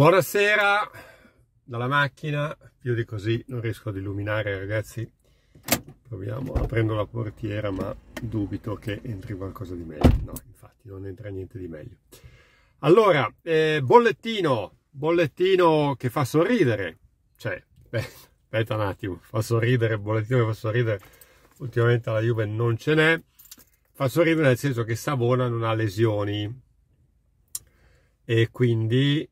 Buonasera dalla macchina, più di così non riesco ad illuminare ragazzi, proviamo, aprendo la portiera ma dubito che entri qualcosa di meglio, no infatti non entra niente di meglio. Allora, eh, bollettino, bollettino che fa sorridere, cioè, beh, aspetta un attimo, fa sorridere, bollettino che fa sorridere, ultimamente alla Juve non ce n'è, fa sorridere nel senso che Savona non ha lesioni e quindi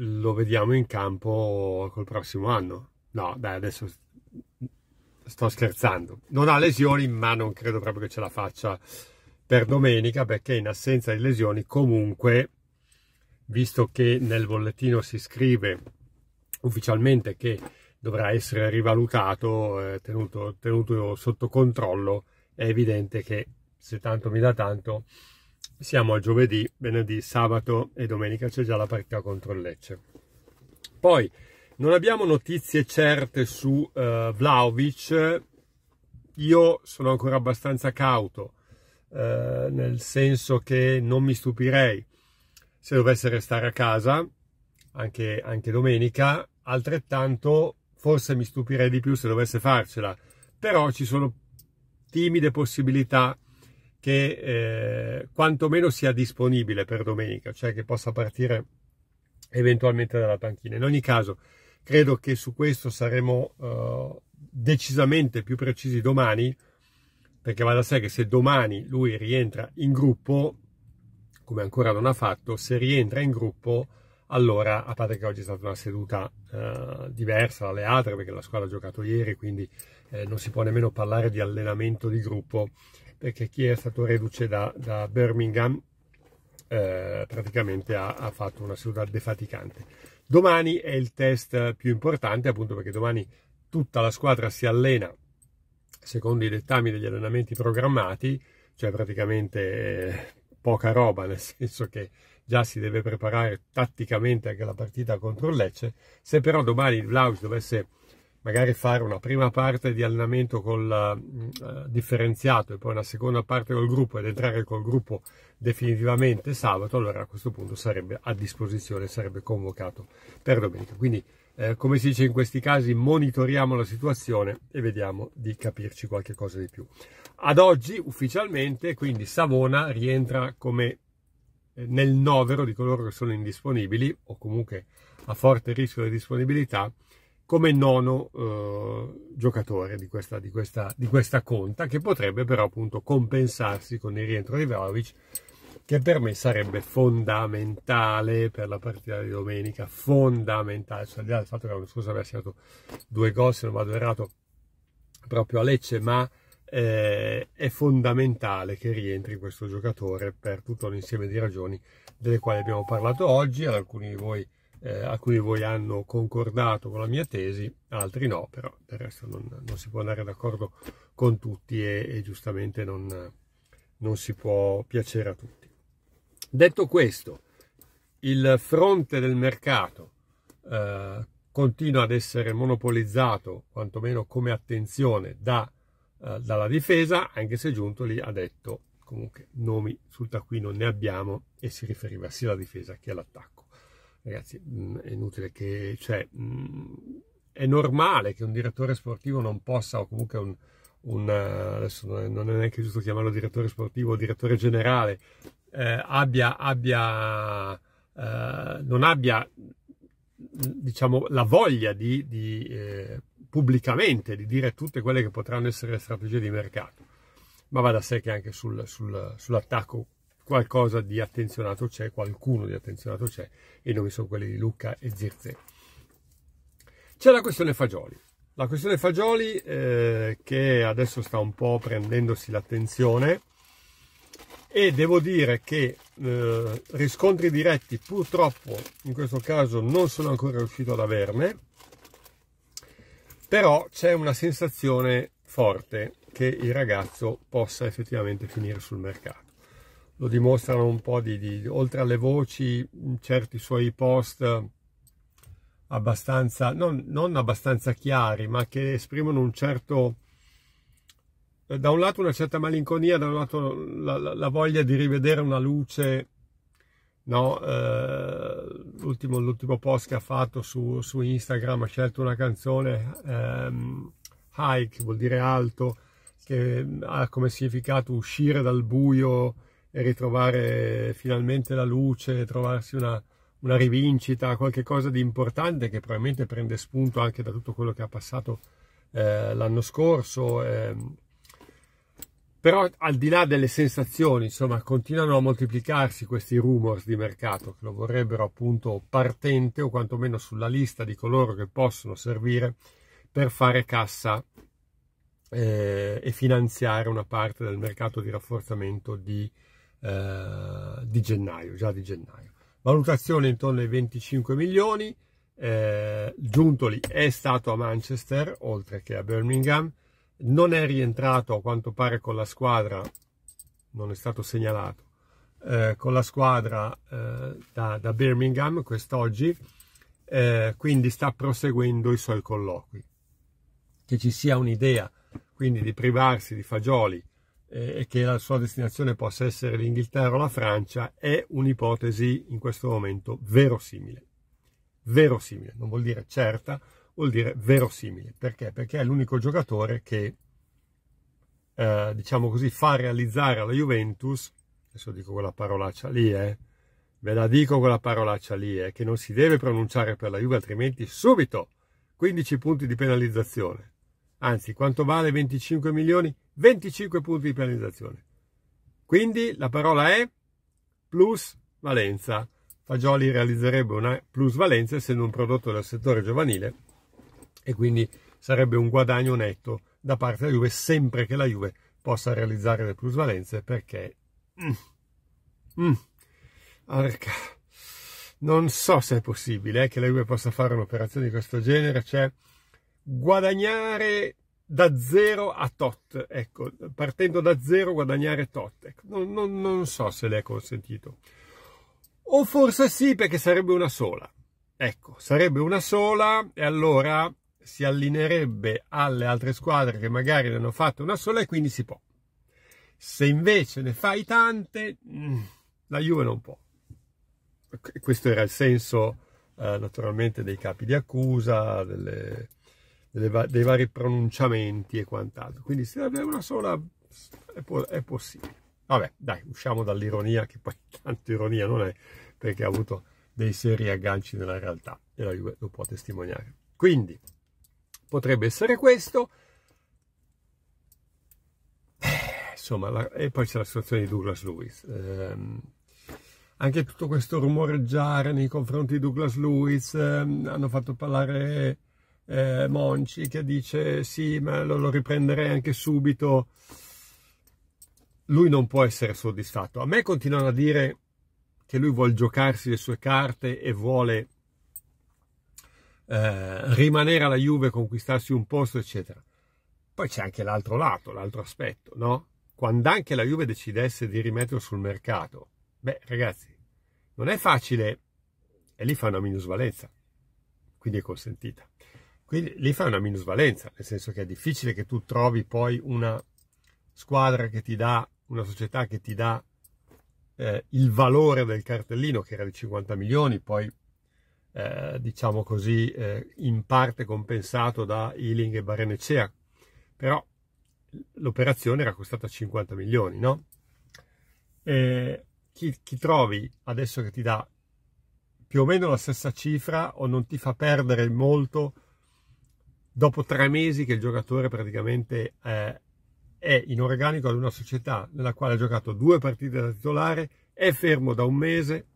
lo vediamo in campo col prossimo anno. No, dai, adesso sto scherzando. Non ha lesioni, ma non credo proprio che ce la faccia per domenica, perché in assenza di lesioni comunque, visto che nel bollettino si scrive ufficialmente che dovrà essere rivalutato, eh, tenuto, tenuto sotto controllo, è evidente che se tanto mi dà tanto siamo a giovedì, venerdì, sabato e domenica c'è già la partita contro il Lecce. Poi non abbiamo notizie certe su eh, Vlaovic, io sono ancora abbastanza cauto, eh, nel senso che non mi stupirei se dovesse restare a casa, anche, anche domenica, altrettanto forse mi stupirei di più se dovesse farcela, però ci sono timide possibilità che eh, quantomeno sia disponibile per domenica, cioè che possa partire eventualmente dalla panchina. In ogni caso, credo che su questo saremo eh, decisamente più precisi domani, perché va da sé che se domani lui rientra in gruppo, come ancora non ha fatto, se rientra in gruppo, allora, a parte che oggi è stata una seduta eh, diversa dalle altre, perché la squadra ha giocato ieri, quindi eh, non si può nemmeno parlare di allenamento di gruppo, perché chi è stato reduce da, da Birmingham eh, praticamente ha, ha, fatto una seduta defaticante. Domani è il test più importante, appunto perché domani tutta la squadra si allena secondo i dettami degli allenamenti programmati, cioè praticamente eh, poca roba, nel senso che già si deve preparare tatticamente anche la partita contro il Lecce. Se però domani Vlaus dovesse magari fare una prima parte di allenamento con il mm, eh, differenziato e poi una seconda parte col gruppo ed entrare col gruppo definitivamente sabato, allora a questo punto sarebbe a disposizione, sarebbe convocato per domenica. Quindi, eh, come si dice in questi casi, monitoriamo la situazione e vediamo di capirci qualche cosa di più. Ad oggi, ufficialmente, quindi Savona rientra come eh, nel novero di coloro che sono indisponibili o comunque a forte rischio di disponibilità come nono eh, giocatore di questa, di, questa, di questa, conta, che potrebbe però appunto compensarsi con il rientro di Vlaovic, che per me sarebbe fondamentale per la partita di domenica, fondamentale, cioè al di là del fatto che l'anno scorso aveva segnato due gol, se non vado errato, proprio a Lecce, ma eh, è fondamentale che rientri questo giocatore per tutto un insieme di ragioni delle quali abbiamo parlato oggi, ad alcuni di voi eh, a cui voi hanno concordato con la mia tesi, altri no, però del resto non, non si può andare d'accordo con tutti e, e giustamente non, non si può piacere a tutti. Detto questo, il fronte del mercato eh, continua ad essere monopolizzato, quantomeno come attenzione, da, eh, dalla difesa, anche se Giuntoli ha detto comunque nomi sul taccuino ne abbiamo e si riferiva sia alla difesa che all'attacco ragazzi, mm, è inutile che... Cioè, mm, è normale che un direttore sportivo non possa, o comunque un, un eh, adesso non è neanche giusto chiamarlo direttore sportivo o direttore generale, eh, abbia, abbia eh, non abbia diciamo, la voglia di, di eh, pubblicamente di dire tutte quelle che potranno essere le strategie di mercato. Ma va da sé che anche sul, sul, sull'attacco qualcosa di attenzionato c'è, qualcuno di attenzionato c'è, e non sono quelli di Lucca e Zirze. C'è la questione fagioli. La questione fagioli eh, che adesso sta un po' prendendosi l'attenzione e devo dire che eh, riscontri diretti purtroppo in questo caso non sono ancora riuscito ad averne, però c'è una sensazione forte che il ragazzo possa effettivamente finire sul mercato lo dimostrano un po' di, di oltre alle voci, certi suoi post eh, abbastanza, non, non abbastanza chiari, ma che esprimono un certo eh, da un lato una certa malinconia, da un lato la, la, la voglia di rivedere una luce, no? eh, l'ultimo, l'ultimo, post che ha fatto su, su Instagram ha scelto una canzone, ehm, high, che vuol dire alto, che ha come significato uscire dal buio e ritrovare finalmente la luce, trovarsi una, una rivincita, qualcosa di importante che probabilmente prende spunto anche da tutto quello che ha passato eh, l'anno scorso. Ehm. Però al di là delle sensazioni, insomma, continuano a moltiplicarsi questi rumors di mercato che lo vorrebbero appunto partente o quantomeno sulla lista di coloro che possono servire per fare cassa eh, e finanziare una parte del mercato di rafforzamento di eh, di gennaio, già di gennaio. Valutazione intorno ai 25 milioni, eh, Giuntoli è stato a Manchester oltre che a Birmingham, non è rientrato a quanto pare con la squadra, non è stato segnalato, eh, con la squadra eh, da, da, Birmingham quest'oggi, eh, quindi sta proseguendo i suoi colloqui. Che ci sia un'idea quindi di privarsi di fagioli e che la sua destinazione possa essere l'Inghilterra o la Francia è un'ipotesi in questo momento verosimile. Verosimile, non vuol dire certa, vuol dire verosimile. Perché? Perché è l'unico giocatore che, eh, diciamo così, fa realizzare alla Juventus, adesso dico quella parolaccia lì, eh, ve la dico quella parolaccia lì, eh, che non si deve pronunciare per la Juve, altrimenti subito 15 punti di penalizzazione Anzi, quanto vale 25 milioni? 25 punti di penalizzazione. Quindi la parola è plusvalenza. Fagioli realizzerebbe una plusvalenza essendo un prodotto del settore giovanile e quindi sarebbe un guadagno netto da parte della Juve sempre che la Juve possa realizzare le plusvalenze perché mm, mm, arca, non so se è possibile eh, che la Juve possa fare un'operazione di questo genere, cioè guadagnare da zero a tot, ecco, partendo da zero guadagnare tot, ecco. non, non, non so se le è consentito. O forse sì, perché sarebbe una sola. Ecco, sarebbe una sola e allora si allineerebbe alle altre squadre che magari ne hanno fatta una sola e quindi si può. Se invece ne fai tante, mm, la Juve non può. Questo era il senso eh, naturalmente dei capi di accusa, delle, va dei vari pronunciamenti e quant'altro. Quindi se ne è una sola è, po è possibile. Vabbè, dai, usciamo dall'ironia, che poi tanto ironia non è, perché ha avuto dei seri agganci nella realtà e la Juve lo può testimoniare. Quindi, potrebbe essere questo. Eh, insomma, la, e poi c'è la situazione di Douglas Lewis. Eh, anche tutto questo rumoreggiare nei confronti di Douglas Lewis, eh, hanno fatto parlare eh, Monci che dice sì ma lo, lo riprenderei anche subito, lui non può essere soddisfatto. A me continuano a dire che lui vuole giocarsi le sue carte e vuole eh, rimanere alla Juve, conquistarsi un posto, eccetera. Poi c'è anche l'altro lato, l'altro aspetto, no? Quando anche la Juve decidesse di rimetterlo sul mercato, beh, ragazzi, non è facile e lì fa una minusvalenza, quindi è consentita. Quindi lì fa una minusvalenza, nel senso che è difficile che tu trovi poi una squadra che ti dà, una società che ti dà eh, il valore del cartellino che era di 50 milioni, poi eh, diciamo così eh, in parte compensato da Ealing e Barenecea, però l'operazione era costata 50 milioni, no? Chi, chi trovi adesso che ti dà più o meno la stessa cifra o non ti fa perdere molto dopo tre mesi che il giocatore praticamente eh, è in organico ad una società nella quale ha giocato due partite da titolare, è fermo da un mese,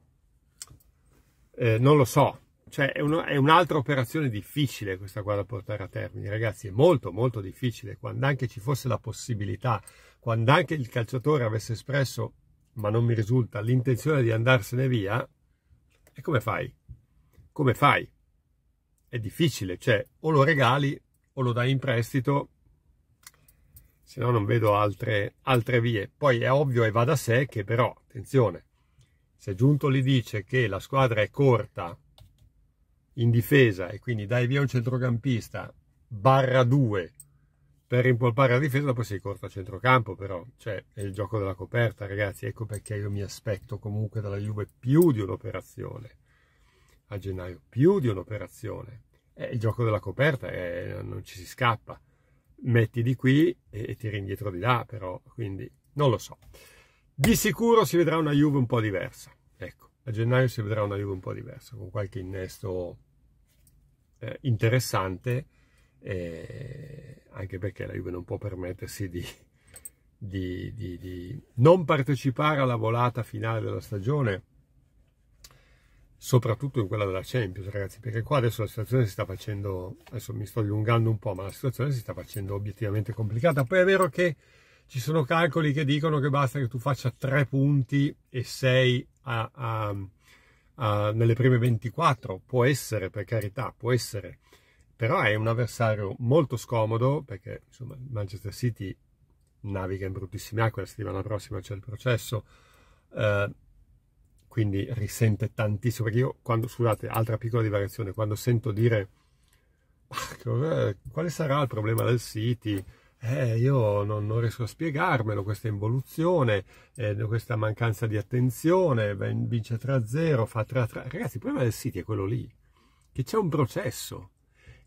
eh, non lo so, cioè è, uno, è, un'altra operazione difficile questa qua da portare a termine, ragazzi, è molto molto difficile, quando anche ci fosse la possibilità, quando anche il calciatore avesse espresso, ma non mi risulta, l'intenzione di andarsene via, e come fai? Come fai? è difficile, cioè o lo regali o lo dai in prestito, se no non vedo altre, altre vie. Poi è ovvio e va da sé che però, attenzione, se Giunto gli dice che la squadra è corta in difesa e quindi dai via un centrocampista barra 2 per rimpolpare la difesa poi sei corto a centrocampo però cioè è il gioco della coperta ragazzi ecco perché io mi aspetto comunque dalla Juve più di un'operazione a gennaio, più di un'operazione. È eh, il gioco della coperta, è, eh, non ci si scappa. Metti di qui e, e tiri indietro di là, però, quindi non lo so. Di sicuro si vedrà una Juve un po' diversa. Ecco, a gennaio si vedrà una Juve un po' diversa, con qualche innesto eh, interessante, eh, anche perché la Juve non può permettersi di, di, di, di non partecipare alla volata finale della stagione soprattutto in quella della Champions, ragazzi, perché qua adesso la situazione si sta facendo, adesso mi sto dilungando un po', ma la situazione si sta facendo obiettivamente complicata. Poi è vero che ci sono calcoli che dicono che basta che tu faccia 3 punti e 6 a, a, a, nelle prime 24, può essere, per carità, può essere, però è un avversario molto scomodo, perché insomma il Manchester City naviga in bruttissime acque, la settimana prossima c'è il processo, eh, quindi risente tantissimo, perché io quando, scusate, altra piccola divariazione, quando sento dire eh, quale sarà il problema del City, eh, io non, non, riesco a spiegarmelo, questa involuzione, eh, questa mancanza di attenzione, vince 3-0, fa 3-3, ragazzi il problema del City è quello lì, che c'è un processo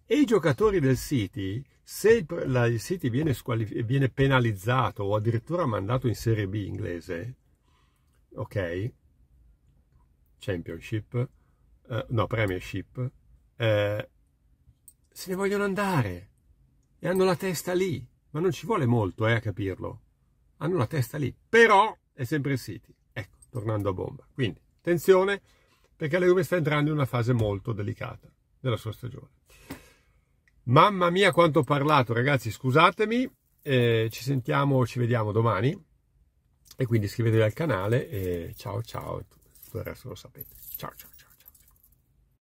e i giocatori del City, se il, il City viene, squalif- viene penalizzato o addirittura mandato in Serie B inglese, ok, Championship, eh, no, Premiership, eh, se ne vogliono andare e hanno la testa lì, ma non ci vuole molto eh, a capirlo. Hanno la testa lì, però è sempre il City. Ecco, tornando a bomba. Quindi, attenzione, perché la Juve sta entrando in una fase molto delicata della sua stagione. Mamma mia quanto ho parlato, ragazzi, scusatemi, eh, ci sentiamo, ci vediamo domani e quindi iscrivetevi al canale e ciao ciao a tutti. rest lo sabéis. Chao, chao.